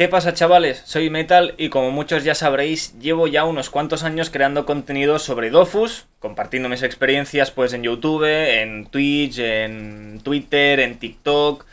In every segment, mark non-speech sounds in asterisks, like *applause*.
¿Qué pasa chavales? Soy Metal y como muchos ya sabréis, llevo ya unos cuantos años creando contenido sobre Dofus, compartiendo mis experiencias pues en YouTube, en Twitch, en Twitter, en TikTok.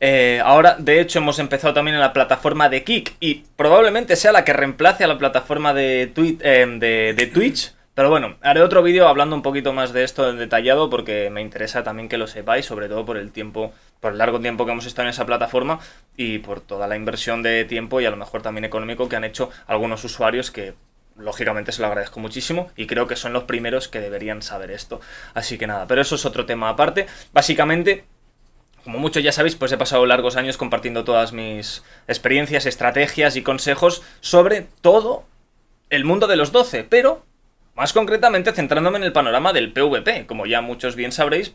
Eh, ahora, de hecho, hemos empezado también en la plataforma de Kik y probablemente sea la que reemplace a la plataforma de, eh, de, de Twitch. Pero bueno, haré otro vídeo hablando un poquito más de esto en detallado porque me interesa también que lo sepáis, sobre todo por el tiempo por el largo tiempo que hemos estado en esa plataforma y por toda la inversión de tiempo y a lo mejor también económico que han hecho algunos usuarios que lógicamente se lo agradezco muchísimo y creo que son los primeros que deberían saber esto. Así que nada, pero eso es otro tema aparte. Básicamente, como muchos ya sabéis, pues he pasado largos años compartiendo todas mis experiencias, estrategias y consejos sobre todo el mundo de los 12, pero más concretamente centrándome en el panorama del PvP. Como ya muchos bien sabréis,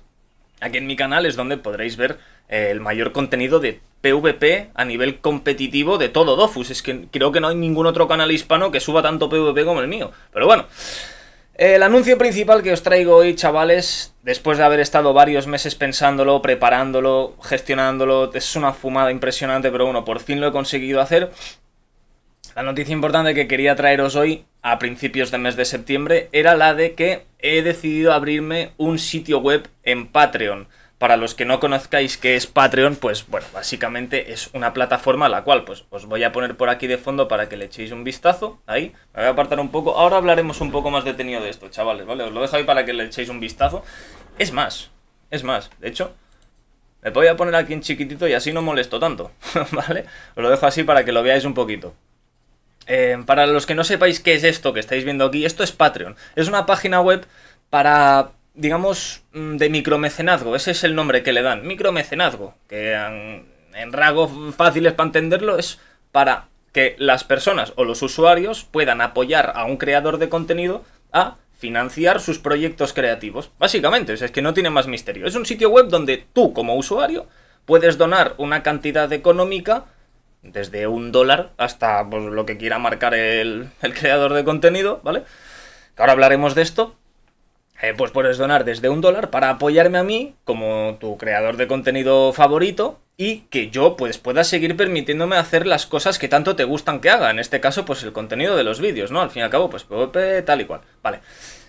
Aquí en mi canal es donde podréis ver eh, el mayor contenido de PvP a nivel competitivo de todo Dofus. Es que creo que no hay ningún otro canal hispano que suba tanto PvP como el mío. Pero bueno, el anuncio principal que os traigo hoy, chavales, después de haber estado varios meses pensándolo, preparándolo, gestionándolo, es una fumada impresionante, pero bueno, por fin lo he conseguido hacer. La noticia importante que quería traeros hoy a principios de mes de septiembre era la de que he decidido abrirme un sitio web en Patreon. Para los que no conozcáis qué es Patreon, pues bueno, básicamente es una plataforma a la cual pues os voy a poner por aquí de fondo para que le echéis un vistazo. Ahí, me voy a apartar un poco. Ahora hablaremos un poco más detenido de esto, chavales, ¿vale? Os lo dejo ahí para que le echéis un vistazo. Es más, es más, de hecho, me voy a poner aquí en chiquitito y así no molesto tanto, *laughs* ¿vale? Os lo dejo así para que lo veáis un poquito. Eh, para los que no sepáis qué es esto que estáis viendo aquí, esto es Patreon. Es una página web para, digamos, mm, de micromecenazgo. Ese es el nombre que le dan. Micromecenazgo. Que mm, en, rago rasgos fáciles para entenderlo es para que las personas o los usuarios puedan apoyar a un creador de contenido a financiar sus proyectos creativos. Básicamente, o es que no tiene más misterio. Es un sitio web donde tú, como usuario, puedes donar una cantidad económica desde un dólar hasta pues, lo que quiera marcar el, creador de contenido, ¿vale? ahora hablaremos de esto. Eh, pues puedes donar desde un dólar para apoyarme a mí como tu creador de contenido favorito y que yo pues pueda seguir permitiéndome hacer las cosas que tanto te gustan que haga. En este caso pues el contenido de los vídeos, ¿no? Al fin y al cabo pues eh, tal y cual. Vale.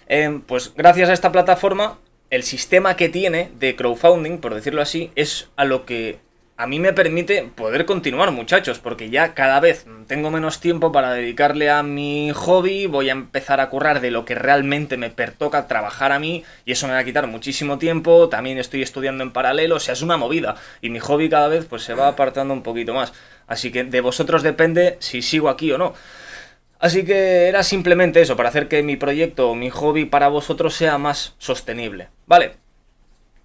Eh, pues gracias a esta plataforma el sistema que tiene de crowdfunding, por decirlo así, es a lo que a mí me permite poder continuar, muchachos, porque ya cada vez tengo menos tiempo para dedicarle a mi hobby, voy a empezar a currar de lo que realmente me pertoca trabajar a mí, y eso me va a quitar muchísimo tiempo, también estoy estudiando en paralelo, o sea, es una movida, y mi hobby cada vez pues se va apartando un poquito más. Así que de vosotros depende si sigo aquí o no. Así que era simplemente eso, para hacer que mi proyecto o mi hobby para vosotros sea más sostenible. Vale,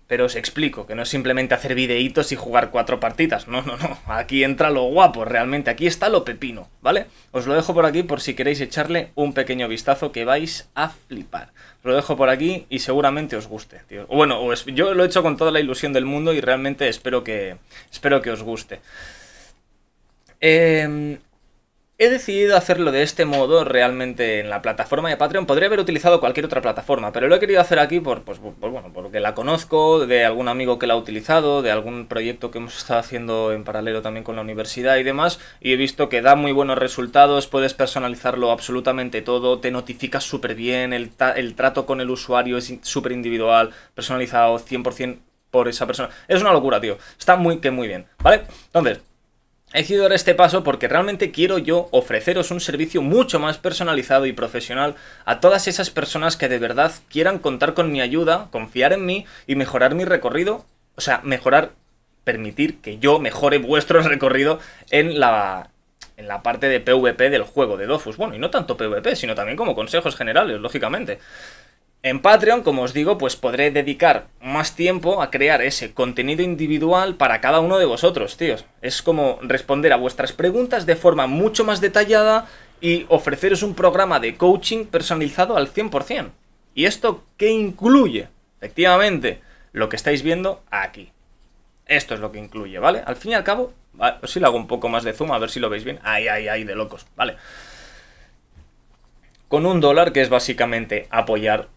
pero os explico, que no es simplemente hacer videitos y jugar cuatro partidas. No, no, no. Aquí entra lo guapo, realmente. Aquí está lo pepino, ¿vale? Os lo dejo por aquí por si queréis echarle un pequeño vistazo que vais a flipar. Os lo dejo por aquí y seguramente os guste, tío. Bueno, yo lo he hecho con toda la ilusión del mundo y realmente espero que, espero que os guste. Eh, He decidido hacerlo de este modo realmente en la plataforma de Patreon. Podría haber utilizado cualquier otra plataforma, pero lo he querido hacer aquí por, pues, porque la conozco, de algún amigo que la ha utilizado, de algún proyecto que hemos estado haciendo en paralelo también con la universidad y demás, y he visto que da muy buenos resultados, puedes personalizarlo absolutamente todo, te notificas súper bien, el, trato con el usuario es súper individual, personalizado 100% por esa persona. Es una locura, tío. Está muy que muy bien, ¿vale? Entonces... He decidido dar este paso porque realmente quiero yo ofreceros un servicio mucho más personalizado y profesional a todas esas personas que de verdad quieran contar con mi ayuda, confiar en mí y mejorar mi recorrido, o sea, mejorar, permitir que yo mejore vuestro *laughs* recorrido en la, en la parte de PvP del juego de Dofus. Bueno, y no tanto PvP, sino también como consejos generales, lógicamente. En Patreon, como os digo, pues podré dedicar más tiempo a crear ese contenido individual para cada uno de vosotros, tíos. Es como responder a vuestras preguntas de forma mucho más detallada y ofreceros un programa de coaching personalizado al 100%. ¿Y esto qué incluye? Efectivamente, lo que estáis viendo aquí. Esto es lo que incluye, ¿vale? Al fin y al cabo, si le hago un poco más de zoom, a ver si lo veis bien. Ay, ay, ay, de locos, ¿vale? Con un dólar que es básicamente apoyar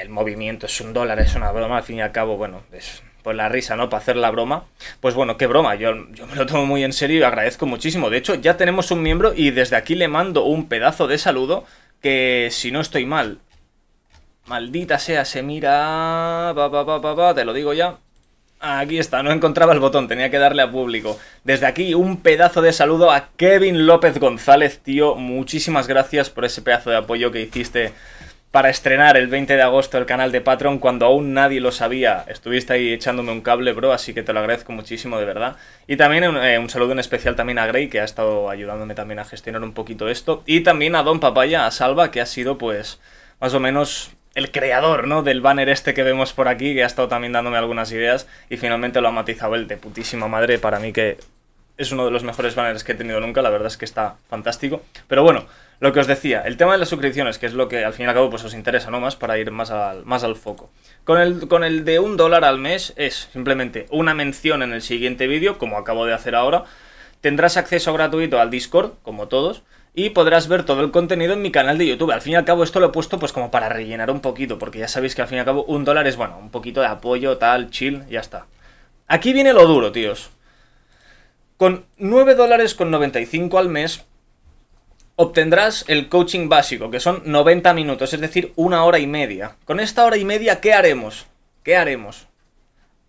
el movimiento es un dólar, es una broma, al fin y al cabo, bueno, es por la risa, ¿no? Para hacer la broma. Pues bueno, qué broma, yo, yo me lo tomo muy en serio y agradezco muchísimo. De hecho, ya tenemos un miembro y desde aquí le mando un pedazo de saludo que, si no estoy mal, maldita sea, se mira... Pa, pa, pa, te lo digo ya. Aquí está, no encontraba el botón, tenía que darle a público. Desde aquí un pedazo de saludo a Kevin López González, tío. Muchísimas gracias por ese pedazo de apoyo que hiciste para estrenar el 20 de agosto el canal de Patreon cuando aún nadie lo sabía. Estuviste ahí echándome un cable, bro, así que te lo agradezco muchísimo, de verdad. Y también eh, un, saludo en especial también a Grey, que ha estado ayudándome también a gestionar un poquito esto. Y también a Don Papaya, a Salva, que ha sido pues más o menos el creador, ¿no? Del banner este que vemos por aquí, que ha estado también dándome algunas ideas y finalmente lo ha matizado el de putísima madre para mí que... Es uno de los mejores banners que he tenido nunca, la verdad es que está fantástico. Pero bueno, lo que os decía, el tema de las suscripciones, que es lo que al fin y al cabo pues, os interesa, ¿no? Más para ir más al, más al foco. Con el, con el de un dólar al mes es simplemente una mención en el siguiente vídeo, como acabo de hacer ahora. Tendrás acceso gratuito al Discord, como todos, y podrás ver todo el contenido en mi canal de YouTube. Al fin y al cabo esto lo he puesto pues como para rellenar un poquito, porque ya sabéis que al fin y al cabo un dólar es, bueno, un poquito de apoyo, tal, chill, ya está. Aquí viene lo duro, tíos. Con 9 dólares con 95 al mes obtendrás el coaching básico, que son 90 minutos, es decir, una hora y media. Con esta hora y media, ¿qué haremos? ¿Qué haremos?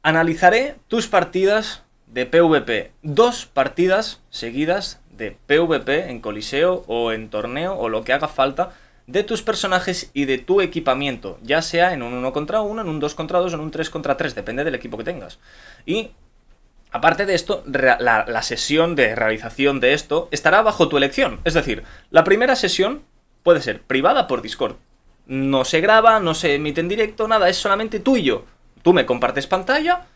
Analizaré tus partidas de PvP, dos partidas seguidas de PvP en coliseo o en torneo o lo que haga falta de tus personajes y de tu equipamiento, ya sea en un 1 contra 1, en un 2 contra 2 en un 3 contra 3, depende del equipo que tengas. Y Aparte de esto, la, sesión de realización de esto estará bajo tu elección. Es decir, la primera sesión puede ser privada por Discord. No se graba, no se emite en directo, nada, es solamente tú y yo. Tú me compartes pantalla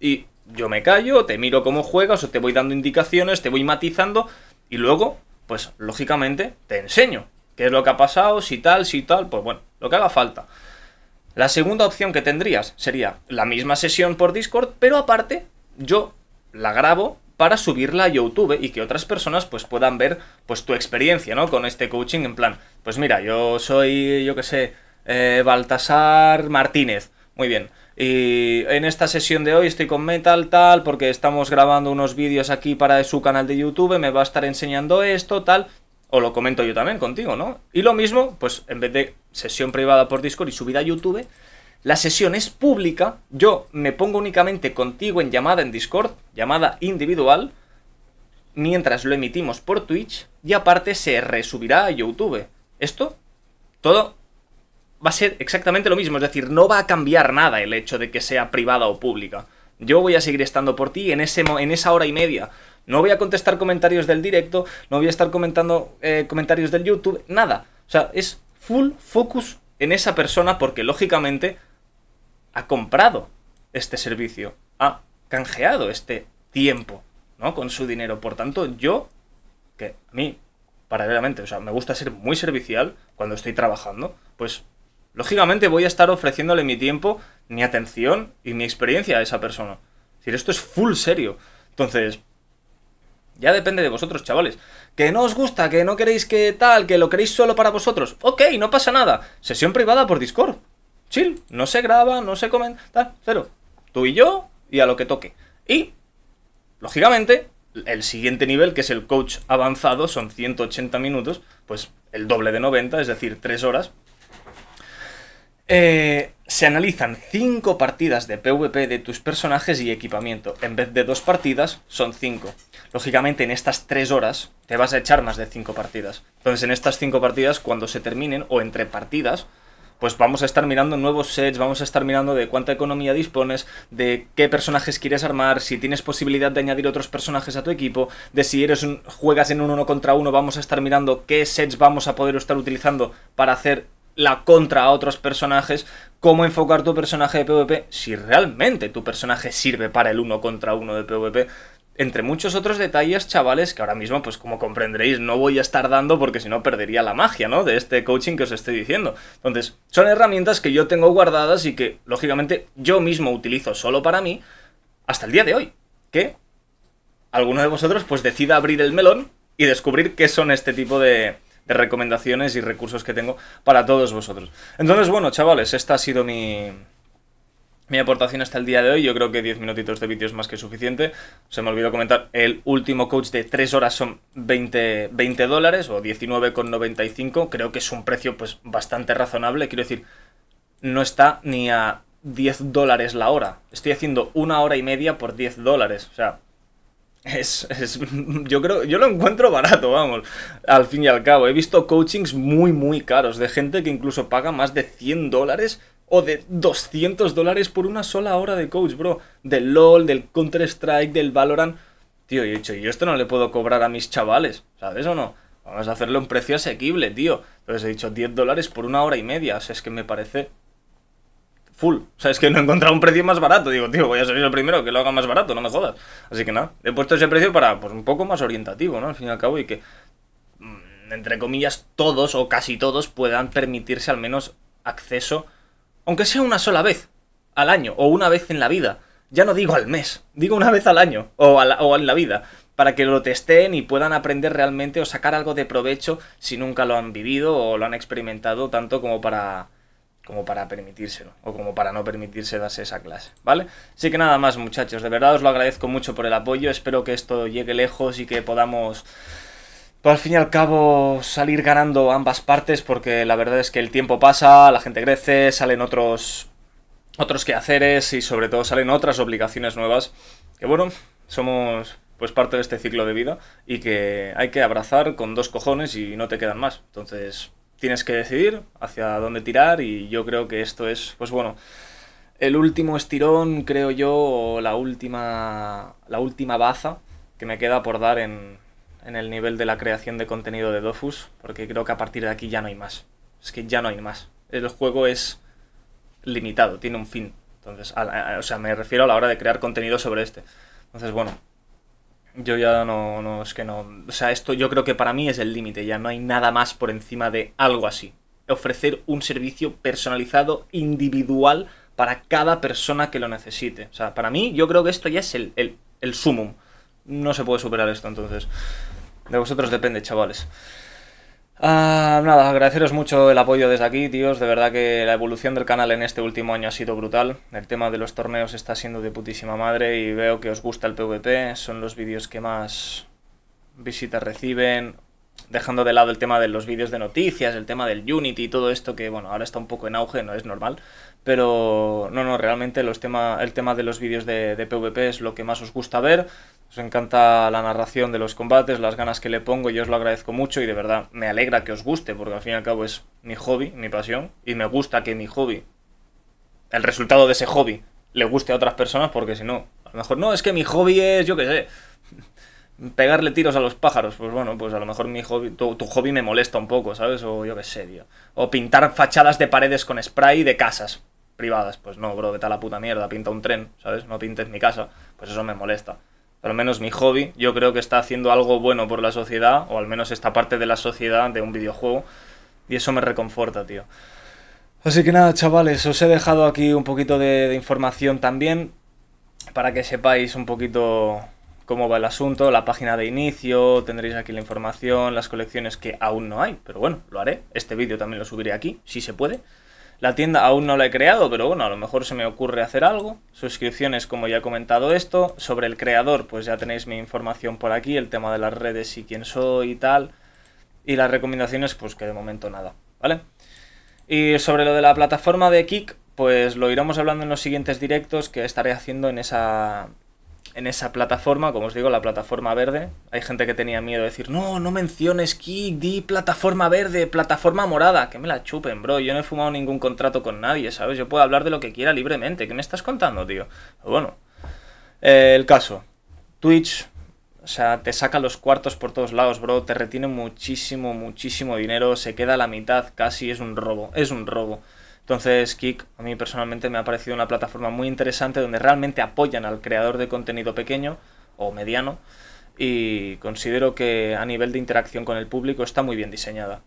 y yo me callo, te miro cómo juegas o te voy dando indicaciones, te voy matizando y luego, pues lógicamente, te enseño qué es lo que ha pasado, si tal, si tal, pues bueno, lo que haga falta. La segunda opción que tendrías sería la misma sesión por Discord, pero aparte yo la grabo para subirla a YouTube y que otras personas pues puedan ver pues tu experiencia, ¿no? Con este coaching en plan, pues mira, yo soy, yo qué sé, eh, Baltasar Martínez. Muy bien. Y en esta sesión de hoy estoy con Metal tal, porque estamos grabando unos vídeos aquí para su canal de YouTube, me va a estar enseñando esto, tal. O lo comento yo también contigo, ¿no? Y lo mismo, pues en vez de sesión privada por Discord y subida a YouTube, la sesión es pública, yo me pongo únicamente contigo en llamada en Discord, llamada individual, mientras lo emitimos por Twitch y aparte se resubirá a YouTube. Esto, todo va a ser exactamente lo mismo, es decir, no va a cambiar nada el hecho de que sea privada o pública. Yo voy a seguir estando por ti en, ese, en esa hora y media. No voy a contestar comentarios del directo, no voy a estar comentando eh, comentarios del YouTube, nada. O sea, es full focus en esa persona porque lógicamente ha comprado este servicio, ha canjeado este tiempo, ¿no? Con su dinero. Por tanto, yo, que a mí, paralelamente, o sea, me gusta ser muy servicial cuando estoy trabajando, pues lógicamente voy a estar ofreciéndole mi tiempo, mi atención y mi experiencia a esa persona. Es decir, esto es full serio. Entonces, ya depende de vosotros, chavales. Que no os gusta, que no queréis que tal, que lo queréis solo para vosotros. Ok, no pasa nada. Sesión privada por Discord chill, no se graba, no se comenta, cero. Tú y yo y a lo que toque. Y, lógicamente, el siguiente nivel, que es el coach avanzado, son 180 minutos, pues el doble de 90, es decir, 3 horas. Eh, se analizan 5 partidas de PvP de tus personajes y equipamiento. En vez de 2 partidas, son 5. Lógicamente, en estas 3 horas te vas a echar más de 5 partidas. Entonces, en estas 5 partidas, cuando se terminen, o entre partidas, pues vamos a estar mirando nuevos sets, vamos a estar mirando de cuánta economía dispones, de qué personajes quieres armar, si tienes posibilidad de añadir otros personajes a tu equipo, de si eres un, juegas en un uno contra uno, vamos a estar mirando qué sets vamos a poder estar utilizando para hacer la contra a otros personajes, cómo enfocar tu personaje de PvP, si realmente tu personaje sirve para el uno contra uno de PvP entre muchos otros detalles, chavales, que ahora mismo, pues como comprenderéis, no voy a estar dando porque si no perdería la magia, ¿no? De este coaching que os estoy diciendo. Entonces, son herramientas que yo tengo guardadas y que, lógicamente, yo mismo utilizo solo para mí hasta el día de hoy. Que alguno de vosotros, pues, decida abrir el melón y descubrir qué son este tipo de, de recomendaciones y recursos que tengo para todos vosotros. Entonces, bueno, chavales, esta ha sido mi, mi aportación hasta el día de hoy. Yo creo que 10 minutitos de vídeo es más que suficiente. Se me olvidó comentar, el último coach de 3 horas son 20, 20 dólares o 19,95. Creo que es un precio pues bastante razonable. Quiero decir, no está ni a 10 dólares la hora. Estoy haciendo una hora y media por 10 dólares. O sea, es, yo creo, yo lo encuentro barato, vamos, al fin y al cabo. He visto coachings muy, muy caros de gente que incluso paga más de 100 dólares o de 200 dólares por una sola hora de coach, bro. Del LOL, del Counter-Strike, del Valorant. Tío, yo he dicho, yo esto no le puedo cobrar a mis chavales, ¿sabes o no? Vamos a hacerle un precio asequible, tío. Entonces he dicho 10 dólares por una hora y media. O sea, es que me parece full. O sea, es que no he encontrado un precio más barato. Digo, tío, voy a ser el primero que lo haga más barato, no me jodas. Así que nada, he puesto ese precio para, pues, un poco más orientativo, ¿no? Al fin y al cabo, y que, mm, entre comillas, todos o casi todos puedan permitirse al menos acceso a aunque sea una sola vez al año o una vez en la vida. Ya no digo al mes, digo una vez al año o, o en la vida, para que lo testeen y puedan aprender realmente o sacar algo de provecho si nunca lo han vivido o lo han experimentado tanto como para, como para permitírselo o como para no permitirse darse esa clase, ¿vale? Así que nada más muchachos, de verdad os lo agradezco mucho por el apoyo, espero que esto llegue lejos y que podamos pero al fin y al cabo salir ganando ambas partes porque la verdad es que el tiempo pasa, la gente crece, salen otros otros quehaceres y sobre todo salen otras obligaciones nuevas que bueno, somos pues parte de este ciclo de vida y que hay que abrazar con dos cojones y no te quedan más. Entonces, tienes que decidir hacia dónde tirar y yo creo que esto es pues bueno, el último estirón, creo yo, o la última la última baza que me queda por dar en en el nivel de la creación de contenido de Dofus, porque creo que a partir de aquí ya no hay más. Es que ya no hay más. El juego es limitado, tiene un fin. Entonces, o sea, me refiero a la hora de crear contenido sobre este. Entonces, bueno, yo ya no, no, es que no. O sea, esto yo creo que para mí es el límite, ya no hay nada más por encima de algo así. Ofrecer un servicio personalizado, individual, para cada persona que lo necesite. O sea, para mí yo creo que esto ya es el, el, el sumum no se puede superar esto, entonces. De vosotros depende, chavales. Ah, nada, agradeceros mucho el apoyo desde aquí, tíos. De verdad que la evolución del canal en este último año ha sido brutal. El tema de los torneos está siendo de putísima madre y veo que os gusta el PvP. Son los vídeos que más visitas reciben dejando de lado el tema de los vídeos de noticias, el tema del Unity y todo esto que, bueno, ahora está un poco en auge, no es normal, pero no, no, realmente los tema, el tema de los vídeos de, de PvP es lo que más os gusta ver, os encanta la narración de los combates, las ganas que le pongo, yo os lo agradezco mucho y de verdad me alegra que os guste, porque al fin y al cabo es mi hobby, mi pasión, y me gusta que mi hobby, el resultado de ese hobby, le guste a otras personas, porque si no, a lo mejor no, es que mi hobby es, yo qué sé, pegarle tiros a los pájaros, pues bueno, pues a lo mejor mi hobby, tu, hobby me molesta un poco, ¿sabes? O yo qué sé, tío. O pintar fachadas de paredes con spray de casas privadas. Pues no, bro, vete tal la puta mierda, pinta un tren, ¿sabes? No pintes mi casa. Pues eso me molesta. Pero al menos mi hobby, yo creo que está haciendo algo bueno por la sociedad, o al menos esta parte de la sociedad de un videojuego, y eso me reconforta, tío. Así que nada, chavales, os he dejado aquí un poquito de información también, para que sepáis un poquito cómo va el asunto, la página de inicio, tendréis aquí la información, las colecciones que aún no hay, pero bueno, lo haré. Este vídeo también lo subiré aquí, si se puede. La tienda aún no la he creado, pero bueno, a lo mejor se me ocurre hacer algo. Suscripciones, como ya he comentado esto. Sobre el creador, pues ya tenéis mi información por aquí, el tema de las redes y quién soy y tal. Y las recomendaciones, pues que de momento nada, ¿vale? Y sobre lo de la plataforma de Kik, pues lo iremos hablando en los siguientes directos que estaré haciendo en esa, en esa plataforma, como os digo, la plataforma verde. Hay gente que tenía miedo de decir, no, no menciones Kik, di plataforma verde, plataforma morada, que me la chupen, bro. Yo no he fumado ningún contrato con nadie, ¿sabes? Yo puedo hablar de lo que quiera libremente. ¿Qué me estás contando, tío? Bueno, eh, el caso. Twitch, o sea, te saca los cuartos por todos lados, bro. Te retiene muchísimo, muchísimo dinero. Se queda la mitad casi. Es un robo, es un robo. Entonces, Kik a mí personalmente me ha parecido una plataforma muy interesante donde realmente apoyan al creador de contenido pequeño o mediano y considero que a nivel de interacción con el público está muy bien diseñada.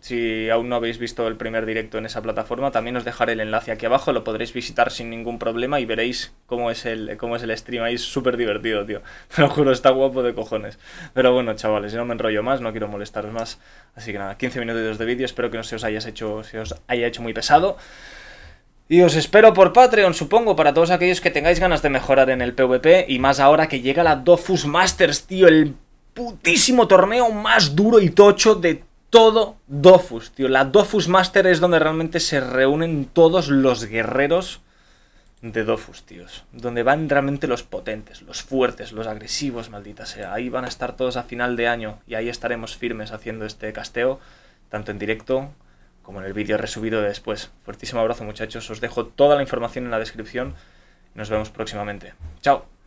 Si aún no habéis visto el primer directo en esa plataforma, también os dejaré el enlace aquí abajo, lo podréis visitar sin ningún problema y veréis cómo es el, cómo es el stream ahí, es súper divertido, tío. Te *laughs* lo juro, está guapo de cojones. Pero bueno, chavales, no me enrollo más, no quiero molestaros más. Así que nada, 15 minutos de vídeo, espero que no se os, hayas hecho, se os haya hecho muy pesado. Y os espero por Patreon, supongo, para todos aquellos que tengáis ganas de mejorar en el PvP y más ahora que llega la Dofus Masters, tío, el putísimo torneo más duro y tocho de todo Dofus, tío. La Dofus Master es donde realmente se reúnen todos los guerreros de Dofus, tíos. Donde van realmente los potentes, los fuertes, los agresivos, maldita sea. Ahí van a estar todos a final de año y ahí estaremos firmes haciendo este casteo, tanto en directo como en el vídeo resubido después. Fuertísimo abrazo, muchachos. Os dejo toda la información en la descripción. Nos vemos próximamente. Chao.